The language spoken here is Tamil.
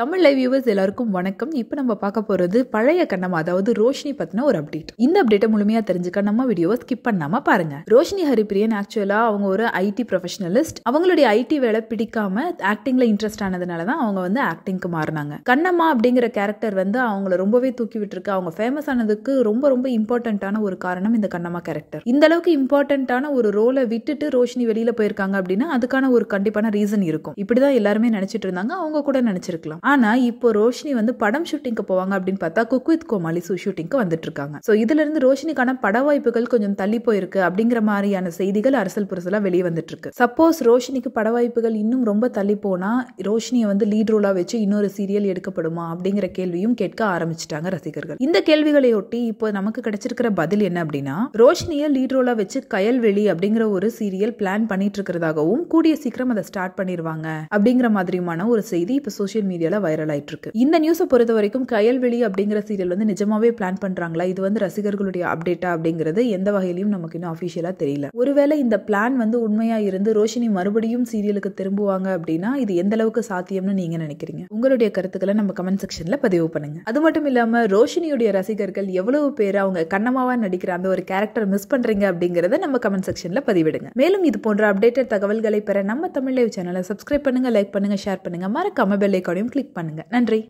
தமிழ் லைவ் வியூவர்ஸ் எல்லாருக்கும் வணக்கம் இப்போ நம்ம பார்க்க போகிறது பழைய கண்ணம் அதாவது ரோஷினி பற்றின ஒரு அப்டேட் இந்த அப்டேட்டை முழுமையாக தெரிஞ்சுக்க நம்ம வீடியோவை ஸ்கிப் பண்ணாமல் பாருங்க ரோஷினி ஹரிபிரியன் ஆக்சுவலாக அவங்க ஒரு ஐடி ப்ரொஃபஷனலிஸ்ட் அவங்களுடைய ஐடி வேலை பிடிக்காம ஆக்டிங்கில் இன்ட்ரெஸ்ட் ஆனதுனால தான் அவங்க வந்து ஆக்டிங்க்கு மாறினாங்க கண்ணம்மா அப்படிங்கிற கேரக்டர் வந்து அவங்கள ரொம்பவே தூக்கி விட்டுருக்கு அவங்க ஃபேமஸ் ஆனதுக்கு ரொம்ப ரொம்ப இம்பார்ட்டண்ட்டான ஒரு காரணம் இந்த கண்ணம்மா கேரக்டர் இந்த அளவுக்கு இம்பார்ட்டண்ட்டான ஒரு ரோலை விட்டுட்டு ரோஷினி வெளியில் போயிருக்காங்க அப்படின்னா அதுக்கான ஒரு கண்டிப்பான ரீசன் இருக்கும் இப்படி தான் எல்லாருமே நினச்சிட்டு இருந்தாங்க அவங்க கூட நினச்சிருக்கலாம் ஆனால் இப்போ ரோஷினி வந்து படம் ஷூட்டிங்க்கு போவாங்க அப்படின்னு பார்த்தா குக் வித் கோமாளி சூ ஷூட்டிங்க்கு வந்துட்டு இருக்காங்க இதுல இருந்து ரோஷினிக்கான பட வாய்ப்புகள் கொஞ்சம் தள்ளி போயிருக்கு அப்படிங்கிற மாதிரியான செய்திகள் அரசல் புரசலாக வெளியே வந்துட்டு இருக்கு சப்போஸ் ரோஷினிக்கு பட வாய்ப்புகள் இன்னும் ரொம்ப தள்ளி போனா ரோஷினியை வந்து லீட் ரோலாக வச்சு இன்னொரு சீரியல் எடுக்கப்படுமா அப்படிங்கிற கேள்வியும் கேட்க ஆரம்பிச்சிட்டாங்க ரசிகர்கள் இந்த கேள்விகளையொட்டி இப்போ நமக்கு கிடைச்சிருக்கிற பதில் என்ன அப்படின்னா ரோஷினியை லீட் ரோலாக வச்சு கயல்வெளி அப்படிங்கிற ஒரு சீரியல் பிளான் பண்ணிட்டு இருக்கிறதாகவும் கூடிய சீக்கிரம் அதை ஸ்டார்ட் பண்ணிடுவாங்க அப்படிங்கிற மாதிரியுமான ஒரு செய்தி இப்போ சோசியல் மீடியாவில் மீடியாவில் வைரல் ஆயிட்டு இருக்கு இந்த நியூஸை பொறுத்த வரைக்கும் கயல்வெளி அப்படிங்கிற சீரியல் வந்து நிஜமாவே பிளான் பண்றாங்களா இது வந்து ரசிகர்களுடைய அப்டேட்டா அப்படிங்கிறது எந்த வகையிலும் நமக்கு இன்னும் அஃபிஷியலா தெரியல ஒருவேளை இந்த பிளான் வந்து உண்மையா இருந்து ரோஷினி மறுபடியும் சீரியலுக்கு திரும்புவாங்க அப்படின்னா இது எந்த அளவுக்கு சாத்தியம்னு நீங்க நினைக்கிறீங்க உங்களுடைய கருத்துக்களை நம்ம கமெண்ட் செக்ஷன்ல பதிவு பண்ணுங்க அது மட்டும் இல்லாம ரோஷினியுடைய ரசிகர்கள் எவ்வளவு பேர் அவங்க கண்ணமாவா நடிக்கிற அந்த ஒரு கேரக்டர் மிஸ் பண்றீங்க அப்படிங்கறத நம்ம கமெண்ட் செக்ஷன்ல பதிவிடுங்க மேலும் இது போன்ற அப்டேட்டட் தகவல்களை பெற நம்ம தமிழ் லைவ் சேனலை சப்ஸ்கிரைப் பண்ணுங்க லைக் பண்ணுங்க ஷேர் பண்ணுங்க மறக்காம பெல் ஐக்கானையும் கிளிக் கிளிக் பண்ணுங்க நன்றி